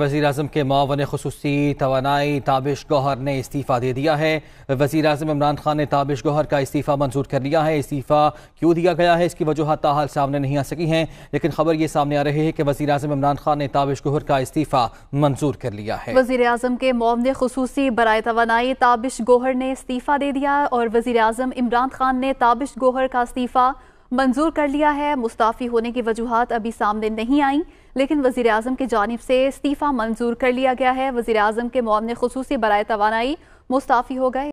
वजीर अजम के मावन खसूसी तोानाई ताबिश गौहर ने इस्तीफ़ा दे दिया है वजीर अजम इमरान खान ने ताबिश गौहर का इस्तीफ़ा मंजूर कर लिया है इस्तीफ़ा क्यों दिया गया है इसकी वजूहत ताहाल सामने नहीं आ सकी हैं लेकिन खबर ये सामने आ रही है कि वजी अजम इमरान खान ने ताबिश गौहर का इस्तीफ़ा मंजूर कर लिया है वजी अजम के मावन खसूसी बरए तोानाई ताबिश गौहर ने इस्तीफ़ा दे दिया और वजी अजम इमरान खान ने ताबिश गौहर का इस्तीफ़ा मंजूर कर लिया है मुस्ताफ़ी होने की वजूहत अभी सामने नहीं आई लेकिन वज़ी अजम की जानब से इस्तीफ़ा मंजूर कर लिया गया है वजीर अजम के मामले खसूस बर तो मुस्ताफ़ी हो गए